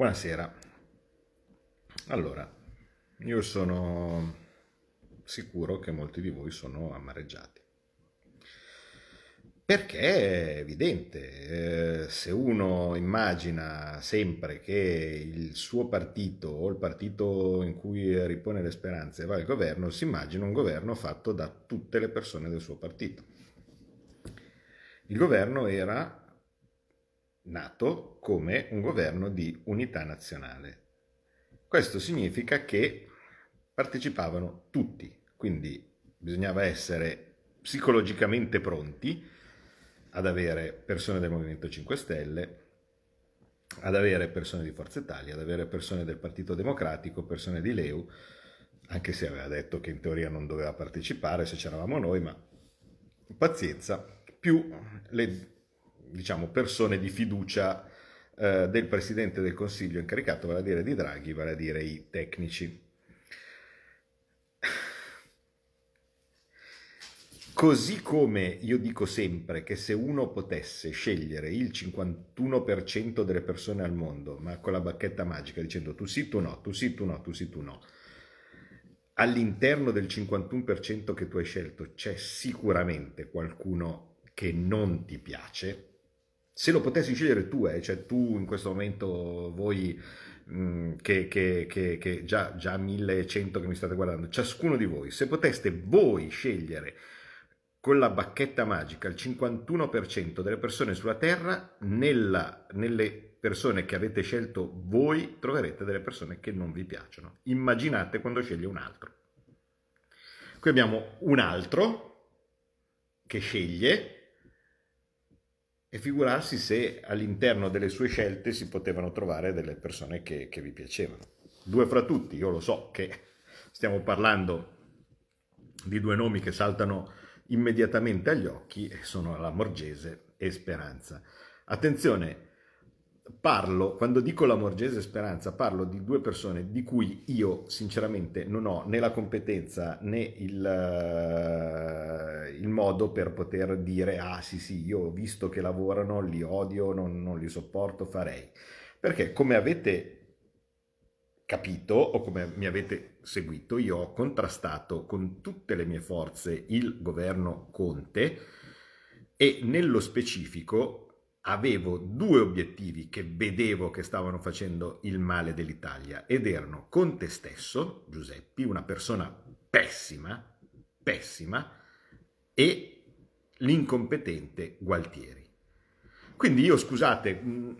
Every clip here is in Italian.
Buonasera. Allora, io sono sicuro che molti di voi sono amareggiati. Perché è evidente, eh, se uno immagina sempre che il suo partito o il partito in cui ripone le speranze va al governo, si immagina un governo fatto da tutte le persone del suo partito. Il governo era nato come un governo di unità nazionale. Questo significa che partecipavano tutti, quindi bisognava essere psicologicamente pronti ad avere persone del Movimento 5 Stelle, ad avere persone di Forza Italia, ad avere persone del Partito Democratico, persone di Leu, anche se aveva detto che in teoria non doveva partecipare se c'eravamo noi, ma pazienza, più le diciamo, persone di fiducia eh, del Presidente del Consiglio incaricato, vale a dire di Draghi, vale a dire i tecnici. Così come io dico sempre che se uno potesse scegliere il 51% delle persone al mondo, ma con la bacchetta magica dicendo tu sì, tu no, tu sì, tu no, tu sì, tu no, all'interno del 51% che tu hai scelto c'è sicuramente qualcuno che non ti piace, se lo potessi scegliere tu, eh, cioè tu in questo momento voi mm, che, che, che, che già, già 1100 che mi state guardando, ciascuno di voi, se poteste voi scegliere con la bacchetta magica il 51% delle persone sulla Terra, nella, nelle persone che avete scelto voi troverete delle persone che non vi piacciono. Immaginate quando sceglie un altro. Qui abbiamo un altro che sceglie e figurarsi se all'interno delle sue scelte si potevano trovare delle persone che, che vi piacevano. Due fra tutti, io lo so che stiamo parlando di due nomi che saltano immediatamente agli occhi, sono la Morgese e Speranza. Attenzione, parlo, quando dico Lamorgese Morgese Speranza, parlo di due persone di cui io sinceramente non ho né la competenza né il, eh, il modo per poter dire ah sì sì, io ho visto che lavorano, li odio, non, non li sopporto, farei. Perché come avete capito o come mi avete seguito, io ho contrastato con tutte le mie forze il governo Conte e nello specifico avevo due obiettivi che vedevo che stavano facendo il male dell'Italia ed erano con te stesso, Giuseppi, una persona pessima, pessima, e l'incompetente Gualtieri. Quindi io, scusate, mm,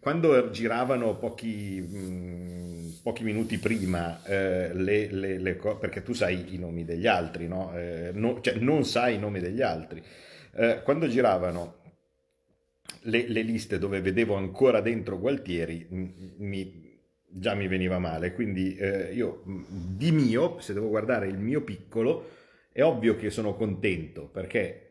quando giravano pochi, mm, pochi minuti prima eh, le, le, le cose, perché tu sai i nomi degli altri, no? Eh, no cioè non sai i nomi degli altri, eh, quando giravano le, le liste dove vedevo ancora dentro Gualtieri mi, già mi veniva male. Quindi eh, io di mio, se devo guardare il mio piccolo, è ovvio che sono contento perché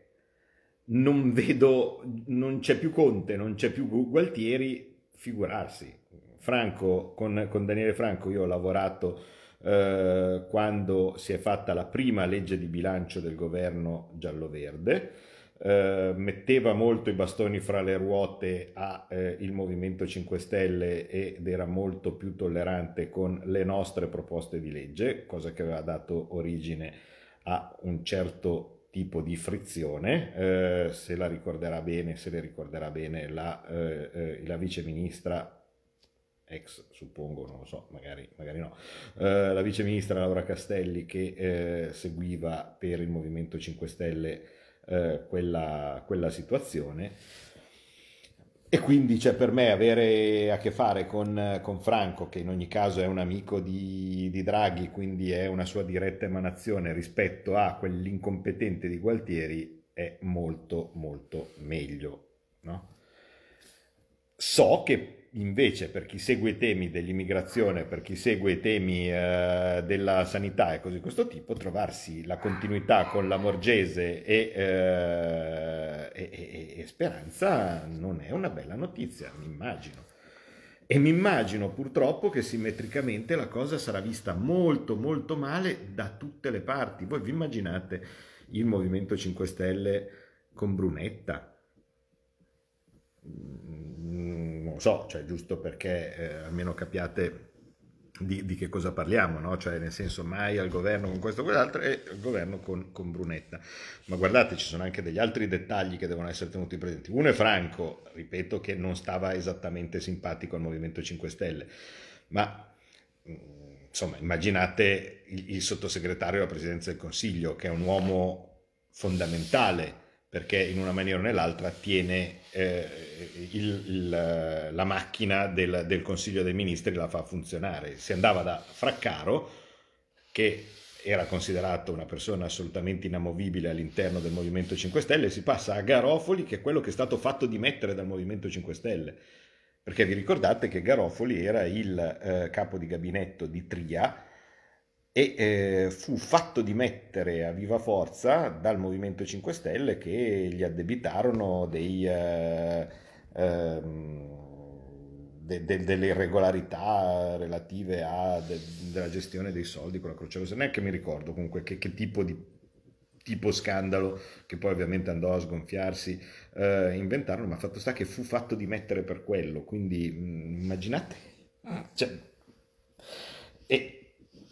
non vedo, non c'è più Conte, non c'è più Gualtieri, figurarsi. Franco, con, con Daniele Franco io ho lavorato eh, quando si è fatta la prima legge di bilancio del governo giallo-verde eh, metteva molto i bastoni fra le ruote al eh, Movimento 5 Stelle ed era molto più tollerante con le nostre proposte di legge, cosa che aveva dato origine a un certo tipo di frizione, eh, se la ricorderà bene, se le ricorderà bene la, eh, eh, la ministra ex suppongo, non lo so, magari, magari no, eh, la ministra Laura Castelli che eh, seguiva per il Movimento 5 Stelle eh, quella, quella situazione. E quindi cioè, per me avere a che fare con, con, Franco, che in ogni caso è un amico di, di, Draghi, quindi è una sua diretta emanazione rispetto a quell'incompetente di Gualtieri, è molto molto meglio. No? So che Invece per chi segue i temi dell'immigrazione, per chi segue i temi eh, della sanità e cose di questo tipo, trovarsi la continuità con la Morgese e, eh, e, e, e Speranza non è una bella notizia, mi immagino. E mi immagino purtroppo che simmetricamente la cosa sarà vista molto molto male da tutte le parti. Voi vi immaginate il Movimento 5 Stelle con Brunetta? Mm, non lo so, cioè giusto perché eh, almeno capiate di, di, che cosa parliamo, no? cioè nel senso mai al governo con questo o quell'altro e al governo con, con, Brunetta. Ma guardate, ci sono anche degli altri dettagli che devono essere tenuti presenti. Uno è Franco, ripeto, che non stava esattamente simpatico al Movimento 5 Stelle, ma mm, insomma immaginate il, il sottosegretario alla Presidenza del Consiglio, che è un uomo fondamentale perché in una maniera o nell'altra tiene eh, il, il, la macchina del, del, Consiglio dei Ministri, la fa funzionare. Si andava da Fraccaro, che era considerato una persona assolutamente inamovibile all'interno del Movimento 5 Stelle, e si passa a Garofoli, che è quello che è stato fatto dimettere dal Movimento 5 Stelle. Perché vi ricordate che Garofoli era il eh, capo di gabinetto di Tria, e eh, fu fatto dimettere a viva forza dal Movimento 5 Stelle che gli addebitarono dei, eh, eh, de, de, delle irregolarità relative alla de, gestione dei soldi con la Croce Rossa, neanche mi ricordo comunque che, che tipo di tipo scandalo che poi ovviamente andò a sgonfiarsi, eh, inventarono, ma fatto sta che fu fatto dimettere per quello, quindi mh, mm, immaginate, ah. cioè, e,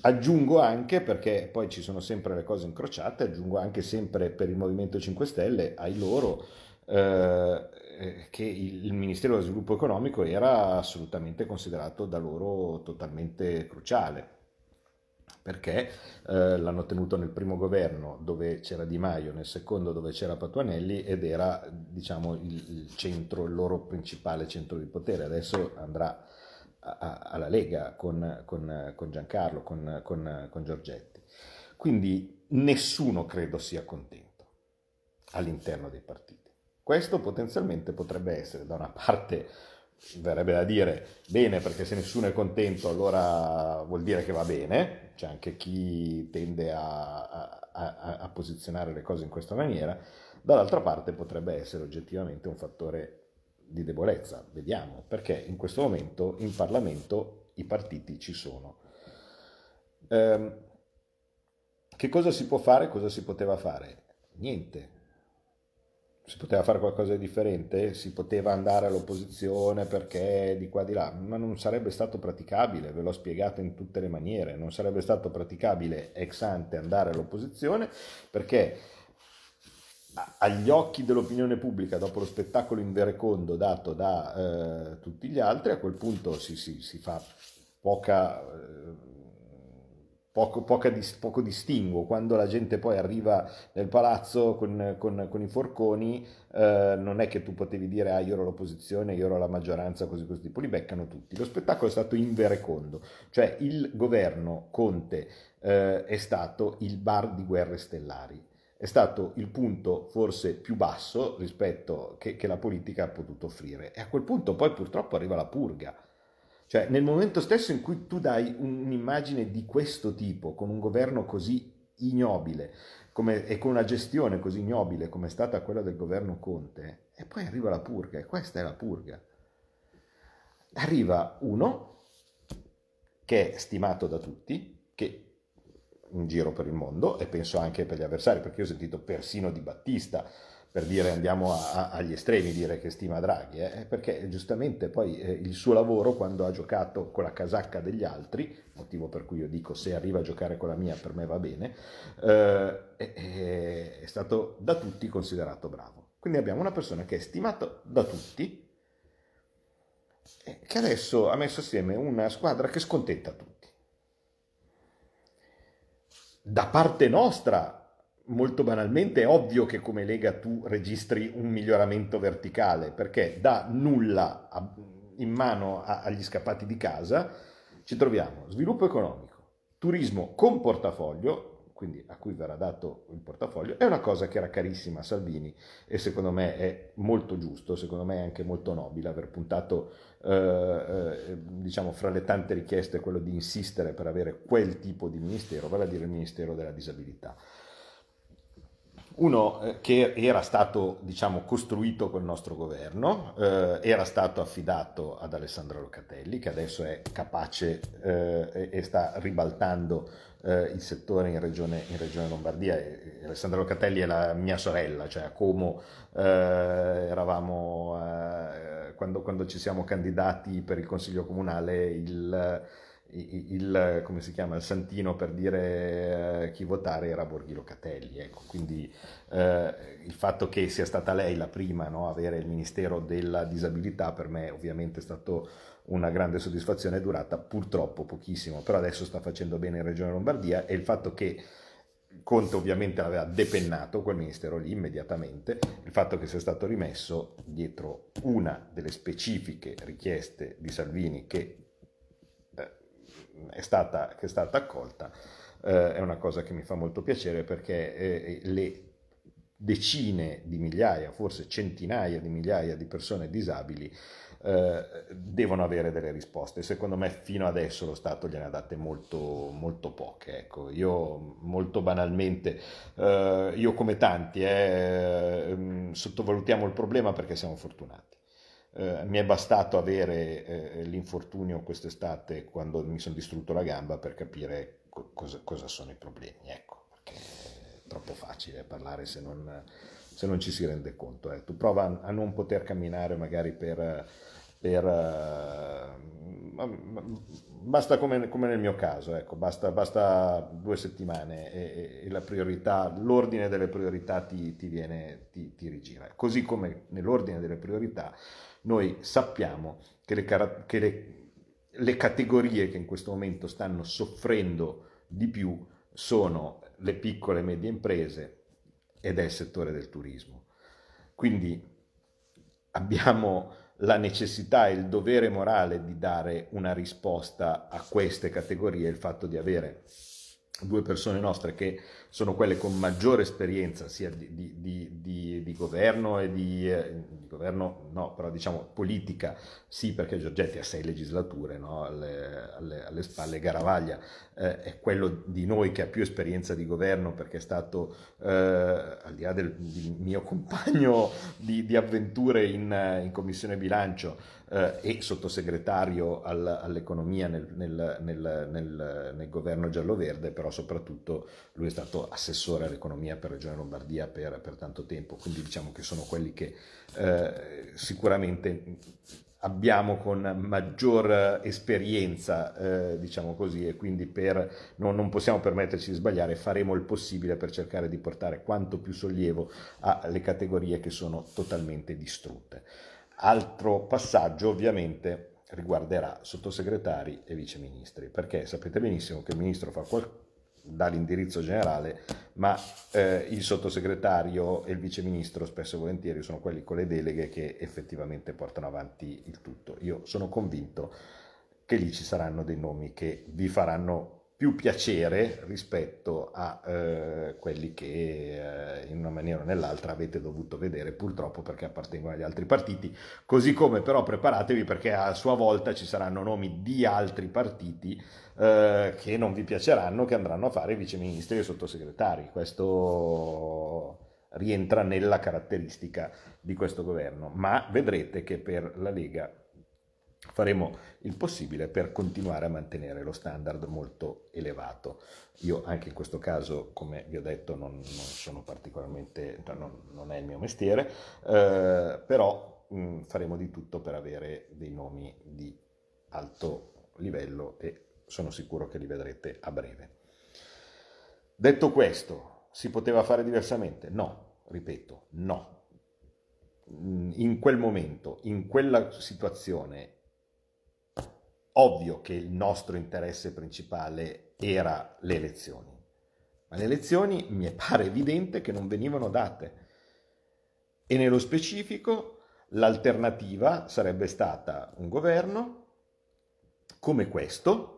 Aggiungo anche, perché poi ci sono sempre le cose incrociate, aggiungo anche sempre per il Movimento 5 Stelle ai loro eh, eh che il Ministero dello Sviluppo Economico era assolutamente considerato da loro totalmente cruciale perché eh, l'hanno tenuto nel primo governo dove c'era Di Maio, nel secondo dove c'era Patuanelli ed era diciamo il, il centro, il loro principale centro di potere. Adesso andrà a, alla Lega con, con, con Giancarlo, con, con, Giorgetti. Quindi nessuno credo sia contento all'interno dei partiti. Questo potenzialmente potrebbe essere da una parte verrebbe da dire bene perché se nessuno è contento allora vuol dire che va bene, c'è anche chi tende a, a, a posizionare le cose in questa maniera, dall'altra parte potrebbe essere oggettivamente un fattore di debolezza, vediamo, perché in questo momento in Parlamento i partiti ci sono. Eh, che cosa si può fare, cosa si poteva fare? Niente. Si poteva fare qualcosa di differente, si poteva andare all'opposizione perché di qua di là, ma non sarebbe stato praticabile, ve l'ho spiegato in tutte le maniere, non sarebbe stato praticabile ex ante andare all'opposizione perché agli occhi dell'opinione pubblica dopo lo spettacolo inverecondo dato da eh, tutti gli altri, a quel punto si, si, si fa poca, eh, poco, poca dis, poco, distinguo. Quando la gente poi arriva nel palazzo con, con, con i forconi, eh, non è che tu potevi dire ah, io ero l'opposizione, io ero la maggioranza, così questo tipo, li beccano tutti. Lo spettacolo è stato inverecondo, cioè il governo Conte eh, è stato il bar di guerre stellari è stato il punto forse più basso rispetto che, che la politica ha potuto offrire. E a quel punto poi purtroppo arriva la purga. Cioè, nel momento stesso in cui tu dai un'immagine di questo tipo, con un governo così ignobile come, e con una gestione così ignobile come è stata quella del governo Conte, e poi arriva la purga, e questa è la purga. Arriva uno che è stimato da tutti, che in giro per il mondo e penso anche per gli avversari, perché ho sentito persino di Battista per dire andiamo a, a, agli estremi, dire che stima Draghi, eh? perché giustamente poi eh, il suo lavoro quando ha giocato con la casacca degli altri, motivo per cui io dico se arriva a giocare con la mia per me va bene, eh, è, è stato da tutti considerato bravo. Quindi abbiamo una persona che è stimata da tutti, eh, che adesso ha messo assieme una squadra che scontenta tutti da parte nostra, molto banalmente, è ovvio che come Lega tu registri un miglioramento verticale, perché da nulla a, in mano a, agli scappati di casa ci troviamo sviluppo economico, turismo con portafoglio, quindi a cui verrà dato il portafoglio, è una cosa che era carissima a Salvini e secondo me è molto giusto, secondo me è anche molto nobile aver puntato eh, eh, diciamo fra le tante richieste quello di insistere per avere quel tipo di ministero, vale a dire il ministero della disabilità. Uno eh, che era stato diciamo, costruito col nostro governo, eh, era stato affidato ad Alessandro Locatelli, che adesso è capace eh, e sta ribaltando eh, il settore in regione, in regione Lombardia. E, e Alessandro Locatelli è la mia sorella, cioè a Como eh, eravamo, eh, quando, quando, ci siamo candidati per il Consiglio Comunale, il il, come si chiama, il santino per dire eh, chi votare era Borghi Locatelli. Ecco. Quindi eh, il fatto che sia stata lei la prima a no, avere il Ministero della Disabilità per me ovviamente è stato una grande soddisfazione, è durata purtroppo pochissimo, però adesso sta facendo bene in Regione Lombardia e il fatto che Conte ovviamente l'aveva depennato quel ministero lì immediatamente, il fatto che sia stato rimesso dietro una delle specifiche richieste di Salvini che è stata, che è stata accolta eh, è una cosa che mi fa molto piacere perché eh, le decine di migliaia, forse centinaia di migliaia di persone disabili eh, devono avere delle risposte. Secondo me fino adesso lo Stato gliene ha date molto, molto poche. Ecco. Io molto banalmente, eh, io come tanti, eh, mm, sottovalutiamo il problema perché siamo fortunati. Eh, mi è bastato avere eh, l'infortunio quest'estate quando mi sono distrutto la gamba per capire co- cosa, cosa, sono i problemi. Ecco, perché è troppo facile parlare se non, se non ci si rende conto. Eh. Ecco. Tu prova a, non poter camminare magari per... per eh, ma, basta come, come, nel mio caso, ecco, basta, basta, due settimane e, e, e priorità, l'ordine delle priorità ti, ti, viene, ti, ti rigira. Così come nell'ordine delle priorità noi sappiamo che le, car- che le, le categorie che in questo momento stanno soffrendo di più sono le piccole e medie imprese ed è il settore del turismo. Quindi abbiamo la necessità e il dovere morale di dare una risposta a queste categorie, il fatto di avere due persone nostre che sono quelle con maggiore esperienza sia di, di, di, di governo e di, eh, governo no, però diciamo politica, sì perché Giorgetti ha sei legislature no? alle, alle, alle, spalle, Garavaglia eh, è quello di noi che ha più esperienza di governo perché è stato, eh, al di là del mio compagno di, avventure in, in, Commissione Bilancio eh, e sottosegretario al, all'economia nel, nel, nel, nel governo giallo-verde, però soprattutto lui è stato assessore all'economia per Regione Lombardia per, per tanto tempo, quindi diciamo che sono quelli che eh, sicuramente abbiamo con maggior esperienza, eh, diciamo così, e quindi per, no, non possiamo permetterci di sbagliare, faremo il possibile per cercare di portare quanto più sollievo alle categorie che sono totalmente distrutte. Altro passaggio ovviamente riguarderà sottosegretari e viceministri, perché sapete benissimo che il ministro fa qualcosa dall'indirizzo generale, ma eh, il sottosegretario e il viceministro spesso e volentieri sono quelli con le deleghe che effettivamente portano avanti il tutto. Io sono convinto che lì ci saranno dei nomi che vi faranno più piacere rispetto a eh, quelli che eh, in una maniera o nell'altra avete dovuto vedere purtroppo perché appartengono agli altri partiti, così come però preparatevi perché a sua volta ci saranno nomi di altri partiti eh, che non vi piaceranno, che andranno a fare i viceministri e i sottosegretari. Questo rientra nella caratteristica di questo governo, ma vedrete che per la Lega faremo il possibile per continuare a mantenere lo standard molto elevato. Io anche in questo caso, come vi ho detto, non, non sono particolarmente, cioè non, non, è il mio mestiere, eh, però mh, faremo di tutto per avere dei nomi di alto livello e sono sicuro che li vedrete a breve. Detto questo, si poteva fare diversamente? No, ripeto, no. Mm, in quel momento, in quella situazione, ovvio che il nostro interesse principale era le elezioni, ma le elezioni mi pare evidente che non venivano date. E nello specifico l'alternativa sarebbe stata un governo come questo,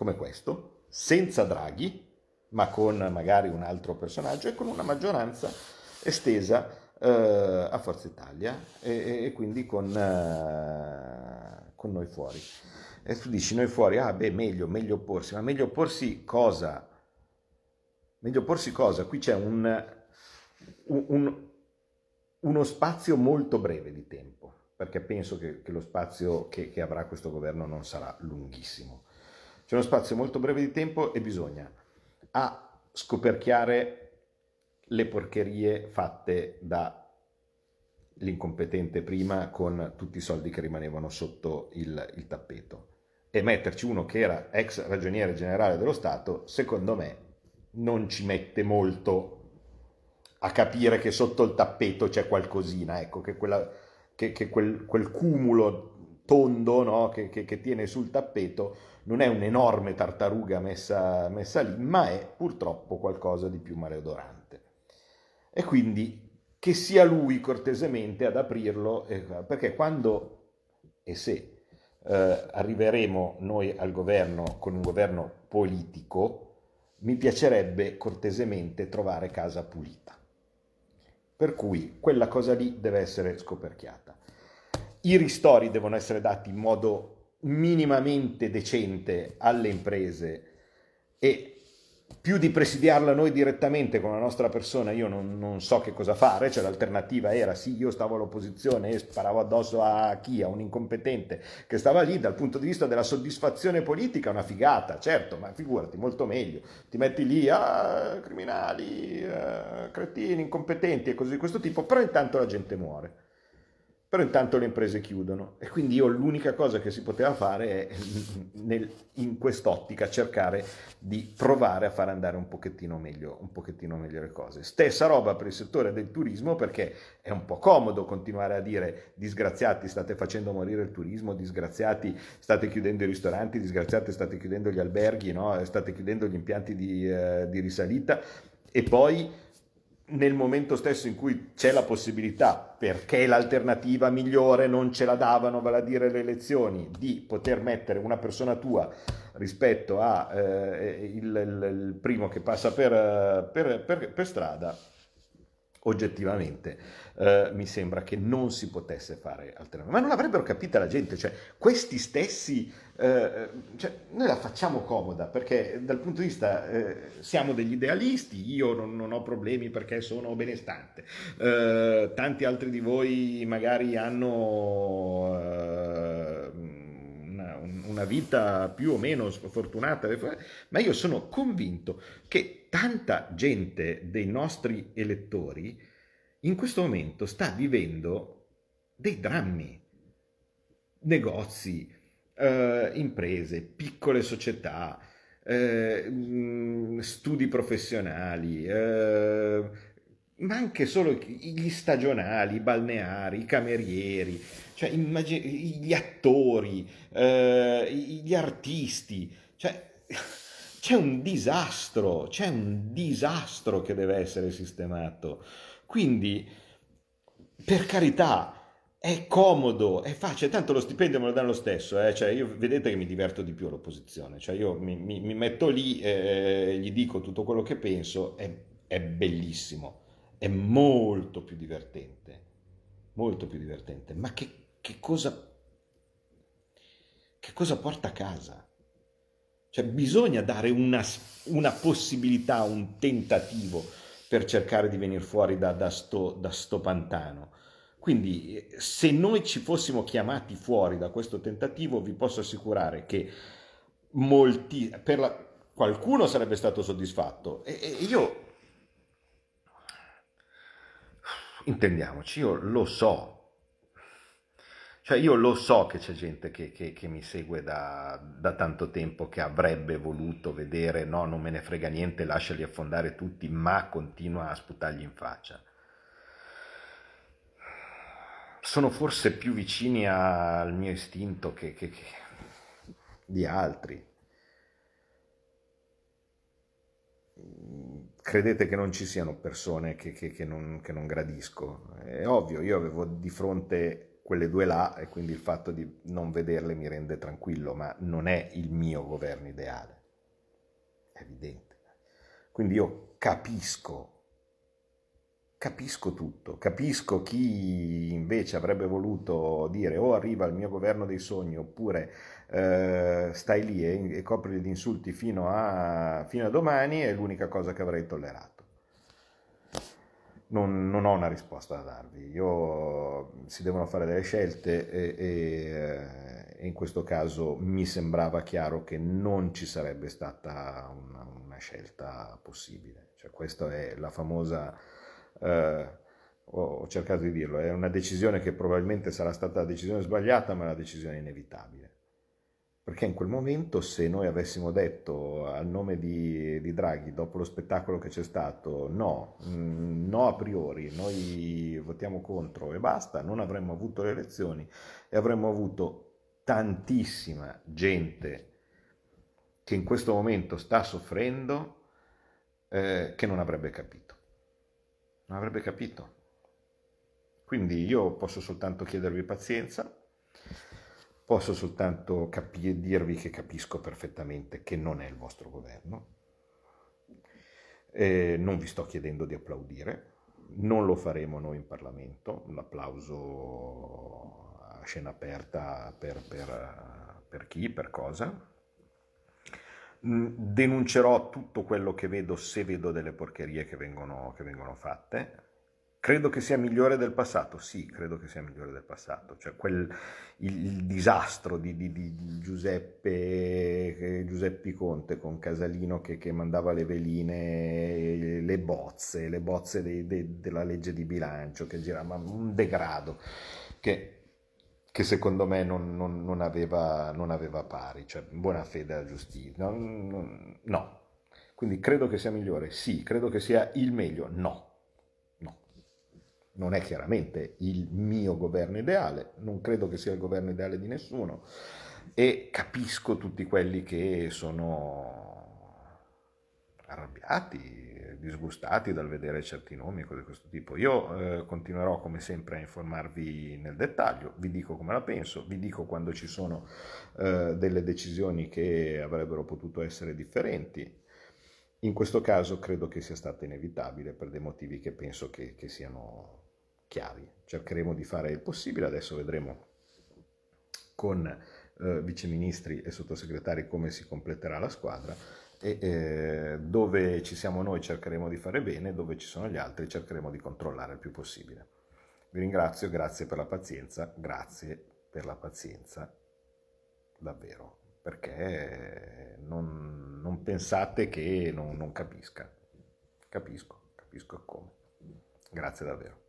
come questo, senza Draghi, ma con magari un altro personaggio e con una maggioranza estesa eh, a Forza Italia e, e quindi con, eh, con, noi fuori. E tu dici noi fuori, ah beh meglio, meglio opporsi, ma meglio opporsi cosa? Meglio opporsi cosa? Qui c'è un, un, uno spazio molto breve di tempo, perché penso che, che lo spazio che, che avrà questo governo non sarà lunghissimo c'è uno spazio molto breve di tempo e bisogna A. Scoperchiare le porcherie fatte dall'incompetente prima con tutti i soldi che rimanevano sotto il, il tappeto. E metterci uno che era ex ragioniere generale dello Stato, secondo me, non ci mette molto a capire che sotto il tappeto c'è qualcosina, ecco, che, quella, che, che quel, quel, cumulo tondo no, che, che, tiene sul tappeto non è un'enorme tartaruga messa, messa lì, ma è purtroppo qualcosa di più maleodorante. E quindi che sia lui cortesemente ad aprirlo, eh, perché quando e se eh, arriveremo noi al governo con un governo politico, mi piacerebbe cortesemente trovare casa pulita. Per cui quella cosa lì deve essere scoperchiata. I ristori devono essere dati in modo minimamente decente alle imprese e più di presidiarla noi direttamente con la nostra persona, io non, non, so che cosa fare, cioè l'alternativa era sì, io stavo all'opposizione e sparavo addosso a chi, a un incompetente che stava lì, dal punto di vista della soddisfazione politica una figata, certo, ma figurati, molto meglio, ti metti lì, a ah, criminali, ah, cretini, incompetenti e cose di questo tipo, però intanto la gente muore però intanto le imprese chiudono e quindi io l'unica cosa che si poteva fare è nel, in quest'ottica cercare di provare a far andare un pochettino, meglio, un pochettino meglio le cose. Stessa roba per il settore del turismo perché è un po' comodo continuare a dire disgraziati state facendo morire il turismo, disgraziati state chiudendo i ristoranti, disgraziati state chiudendo gli alberghi, no? state chiudendo gli impianti di, eh, di risalita e poi nel momento stesso in cui c'è la possibilità, perché l'alternativa migliore non ce la davano, vale a dire le elezioni, di poter mettere una persona tua rispetto al eh, primo che passa per, eh, per, per, per strada, oggettivamente eh, mi sembra che non si potesse fare alternativa. Ma non avrebbero capita la gente, cioè questi stessi, eh, cioè, noi la facciamo comoda perché dal punto di vista eh, siamo degli idealisti, io non, non, ho problemi perché sono benestante, eh, tanti altri di voi magari hanno eh, una vita più o meno sfortunata, ma io sono convinto che tanta gente dei nostri elettori in questo momento sta vivendo dei drammi. Negozi, eh, imprese, piccole società, eh, mm, studi professionali, eh, ma anche solo gli stagionali, i balneari, i camerieri, cioè immagin- gli attori, eh, gli artisti, cioè c'è un disastro, c'è un disastro che deve essere sistemato. Quindi, per carità, è comodo, è facile, tanto lo stipendio me lo danno lo stesso, eh? cioè io, vedete che mi diverto di più all'opposizione, cioè io mi, mi, mi metto lì, eh, gli dico tutto quello che penso, è, è bellissimo, è molto più divertente, molto più divertente, ma che, che cosa, che cosa porta a casa? Cioè bisogna dare una, una possibilità, un tentativo per cercare di venire fuori da, da, sto, da sto pantano. Quindi se noi ci fossimo chiamati fuori da questo tentativo, vi posso assicurare che molti, per la, qualcuno sarebbe stato soddisfatto. E, e, io, intendiamoci, io lo so cioè io lo so che c'è gente che, che, che mi segue da, da, tanto tempo che avrebbe voluto vedere no, non me ne frega niente, lasciali affondare tutti, ma continua a sputargli in faccia. Sono forse più vicini al mio istinto che, che di altri. credete che non ci siano persone che, che, che, non, che, non, gradisco. È ovvio, io avevo di fronte quelle due là e quindi il fatto di non vederle mi rende tranquillo, ma non è il mio governo ideale, è evidente. Quindi io capisco, capisco tutto, capisco chi invece avrebbe voluto dire o oh, arriva il mio governo dei sogni oppure eh, stai lì e, e copri gli insulti fino a, fino a domani è l'unica cosa che avrei tollerato non, non, ho una risposta da darvi. Io, mm, si devono fare delle scelte e, e, eh, e, in questo caso mi sembrava chiaro che non ci sarebbe stata una, una scelta possibile. Cioè, questa è la famosa, eh, ho cercato di dirlo, è una decisione che probabilmente sarà stata la decisione sbagliata, ma è una decisione inevitabile. Perché in quel momento se noi avessimo detto al nome di, di Draghi dopo lo spettacolo che c'è stato no, mh, mm, no a priori, noi votiamo contro e basta, non avremmo avuto le elezioni e avremmo avuto tantissima gente che in questo momento sta soffrendo eh, che non avrebbe capito. Non avrebbe capito. Quindi io posso soltanto chiedervi pazienza, Posso soltanto capire, dirvi che capisco perfettamente che non è il vostro governo. Eh, non vi sto chiedendo di applaudire, non lo faremo noi in Parlamento, un applauso a scena aperta per, per, per chi, per cosa. Denuncerò tutto quello che vedo se vedo delle porcherie che vengono, che vengono fatte, Credo che sia migliore del passato, sì, credo che sia migliore del passato, cioè quel, il, il disastro di, di, di Giuseppe, eh, Giuseppe, Conte con Casalino che, che, mandava le veline, eh, le bozze, le bozze de, de, della legge di bilancio che girava, un degrado che, che secondo me non, non, non, aveva, non, aveva, pari, cioè buona fede alla giustizia, no, no. Quindi credo che sia migliore, sì, credo che sia il meglio, no non è chiaramente il mio governo ideale, non credo che sia il governo ideale di nessuno e capisco tutti quelli che sono arrabbiati, disgustati dal vedere certi nomi e cose di questo tipo. Io eh, continuerò come sempre a informarvi nel dettaglio, vi dico come la penso, vi dico quando ci sono eh, delle decisioni che avrebbero potuto essere differenti in questo caso credo che sia stata inevitabile per dei motivi che penso che, che siano chiari. Cercheremo di fare il possibile, adesso vedremo con eh, viceministri e sottosegretari come si completerà la squadra e eh, dove ci siamo noi cercheremo di fare bene, dove ci sono gli altri cercheremo di controllare il più possibile. Vi ringrazio, grazie per la pazienza, grazie per la pazienza, davvero perché non, non pensate che non, non capisca. Capisco, capisco come. Grazie davvero.